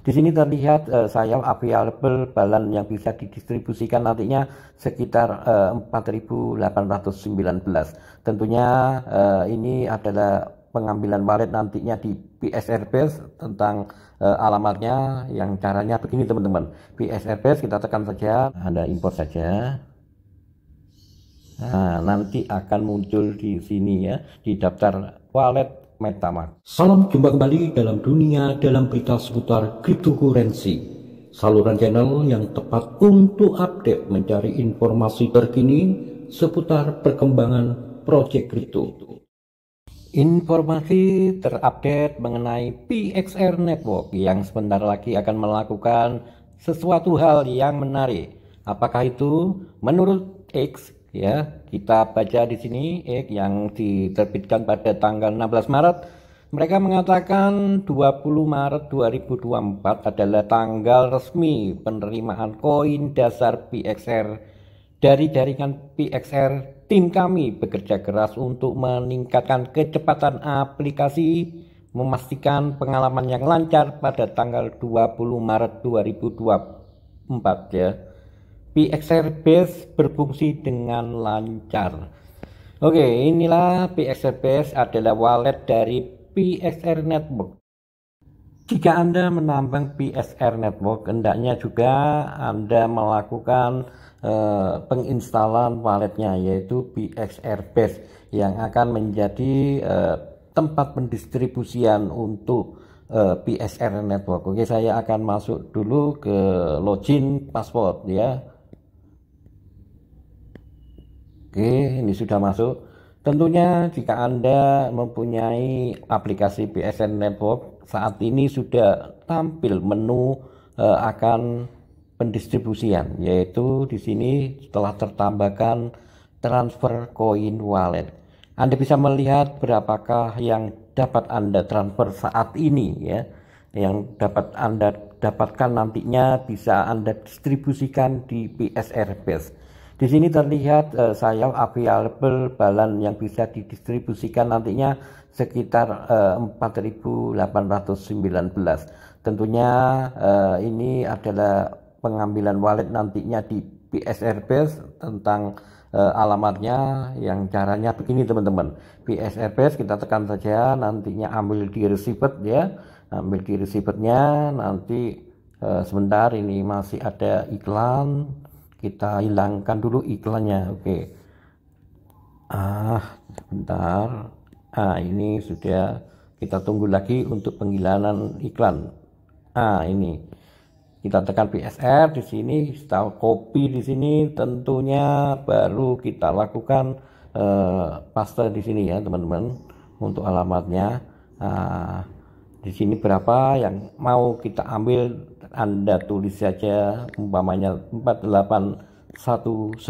Di sini terlihat uh, eh, saya available balan yang bisa didistribusikan nantinya sekitar uh, eh, 4.819. Tentunya uh, ini adalah pengambilan walet nantinya di PSRPS tentang uh, alamatnya yang caranya begini teman-teman. PSRPS kita tekan saja, Anda import saja. Nah, nanti akan muncul di sini ya, di daftar wallet Metamark. Salam jumpa kembali dalam dunia dalam berita seputar cryptocurrency. Saluran channel yang tepat untuk update mencari informasi terkini seputar perkembangan proyek kripto. Informasi terupdate mengenai PXR Network yang sebentar lagi akan melakukan sesuatu hal yang menarik. Apakah itu? Menurut X, ya kita baca di sini eh, yang diterbitkan pada tanggal 16 Maret mereka mengatakan 20 Maret 2024 adalah tanggal resmi penerimaan koin dasar PXR dari jaringan PXR tim kami bekerja keras untuk meningkatkan kecepatan aplikasi memastikan pengalaman yang lancar pada tanggal 20 Maret 2024 ya PXR base berfungsi dengan lancar. Oke, inilah PXR base adalah wallet dari PXR Network. Jika Anda menambang PSR Network, hendaknya juga Anda melakukan eh, penginstalan walletnya, yaitu PXR Base, yang akan menjadi eh, tempat pendistribusian untuk eh, PSR Network. Oke, saya akan masuk dulu ke login password ya. Oke, ini sudah masuk. Tentunya jika Anda mempunyai aplikasi BSN Network, saat ini sudah tampil menu eh, akan pendistribusian, yaitu di sini telah tertambahkan transfer koin wallet. Anda bisa melihat berapakah yang dapat Anda transfer saat ini ya, yang dapat Anda dapatkan nantinya bisa Anda distribusikan di PSR Base. Di sini terlihat uh, sayap available balan yang bisa didistribusikan nantinya sekitar uh, eh, 4.819. Tentunya uh, ini adalah pengambilan wallet nantinya di PSR Base tentang uh, alamatnya yang caranya begini teman-teman. PSR Base kita tekan saja nantinya ambil di receipt ya. Ambil di receipt nanti uh, sebentar ini masih ada iklan kita hilangkan dulu iklannya oke ah bentar ah ini sudah kita tunggu lagi untuk penghilangan iklan ah ini kita tekan PSR di sini kita copy di sini tentunya baru kita lakukan uh, eh, paste di sini ya teman-teman untuk alamatnya ah, di sini berapa yang mau kita ambil Anda tulis saja umpamanya 4819,7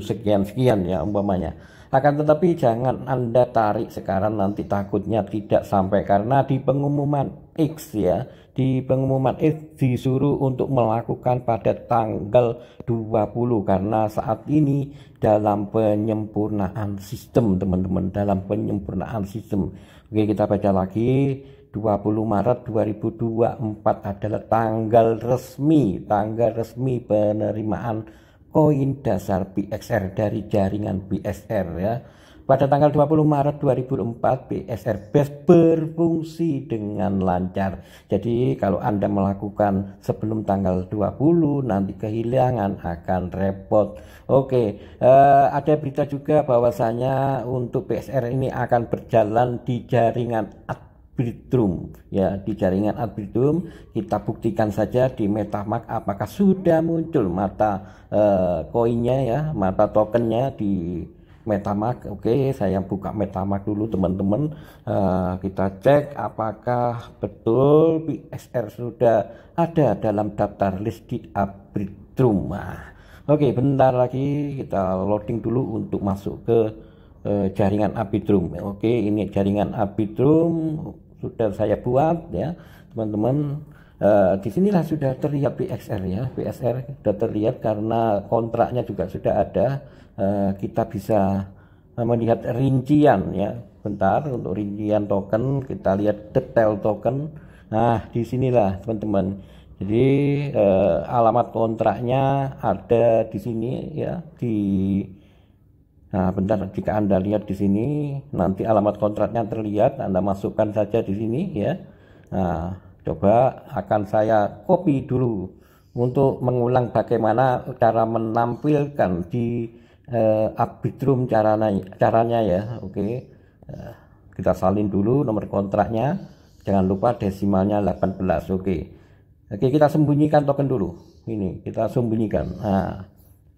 sekian sekian ya umpamanya akan tetapi jangan Anda tarik sekarang nanti takutnya tidak sampai karena di pengumuman X ya di pengumuman X disuruh untuk melakukan pada tanggal 20 karena saat ini dalam penyempurnaan sistem teman-teman dalam penyempurnaan sistem Oke, kita baca lagi. 20 Maret 2024 adalah tanggal resmi, tanggal resmi penerimaan koin dasar BXR dari jaringan BSR ya. Pada tanggal 20 Maret 2004 Best berfungsi dengan lancar. Jadi kalau Anda melakukan sebelum tanggal 20 nanti kehilangan akan repot. Oke, eh, ada berita juga bahwasanya untuk PSR ini akan berjalan di jaringan arbitrum ya di jaringan arbitrum kita buktikan saja di MetaMask apakah sudah muncul mata eh, koinnya ya mata tokennya di MetaMask. Oke, saya buka MetaMask dulu teman-teman. Uh, kita cek apakah betul PSR sudah ada dalam daftar list di Arbitrum. rumah Oke, bentar lagi kita loading dulu untuk masuk ke eh, jaringan Arbitrum. Oke, ini jaringan Arbitrum sudah saya buat ya, teman-teman. Uh, di sinilah sudah terlihat PXR ya, PSR sudah terlihat karena kontraknya juga sudah ada. Uh, kita bisa eh, melihat rincian ya, bentar untuk rincian token kita lihat detail token. Nah disinilah teman-teman. Jadi uh, alamat kontraknya ada di sini ya di Nah, bentar jika Anda lihat di sini nanti alamat kontraknya terlihat, Anda masukkan saja di sini ya. Nah, Coba akan saya copy dulu untuk mengulang bagaimana cara menampilkan di uh, eh, arbitrum caranya, caranya ya. Oke, okay. uh, eh, kita salin dulu nomor kontraknya. Jangan lupa desimalnya 18. Oke, okay. oke kita sembunyikan token dulu. Ini kita sembunyikan. Nah,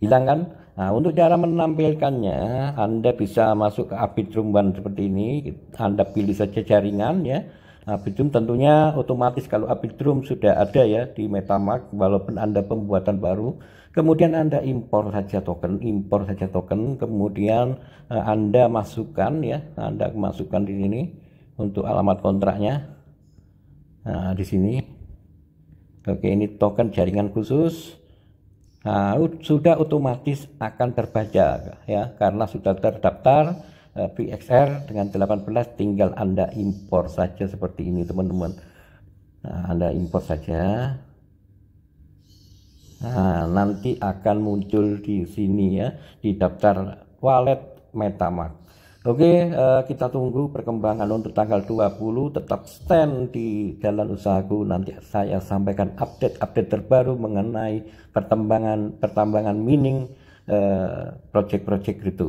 hilang kan? Nah, untuk cara menampilkannya, Anda bisa masuk ke arbitrum one seperti ini. Anda pilih saja jaringan ya Arbitrum nah, tentunya otomatis kalau Arbitrum sudah ada ya di MetaMark walaupun Anda pembuatan baru kemudian Anda impor saja token impor saja token kemudian eh, Anda masukkan ya Anda masukkan di sini untuk alamat kontraknya nah, di sini Oke ini token jaringan khusus nah, sudah otomatis akan terbaca ya karena sudah terdaftar Eh, PXR dengan 18 tinggal Anda impor saja seperti ini teman-teman nah, Anda impor saja nah nanti akan muncul di sini ya di daftar wallet MetaMark. Oke, eh, kita tunggu perkembangan untuk tanggal 20. Tetap stand di jalan usahaku. Nanti saya sampaikan update-update terbaru mengenai pertambangan pertambangan mining eh, project-project itu.